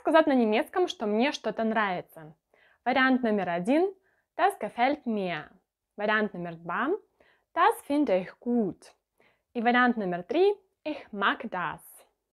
сказать на немецком, что мне что-то нравится? Вариант номер один – das gefällt mir. Вариант номер два – das finde ich gut. И вариант номер три – ich mag das.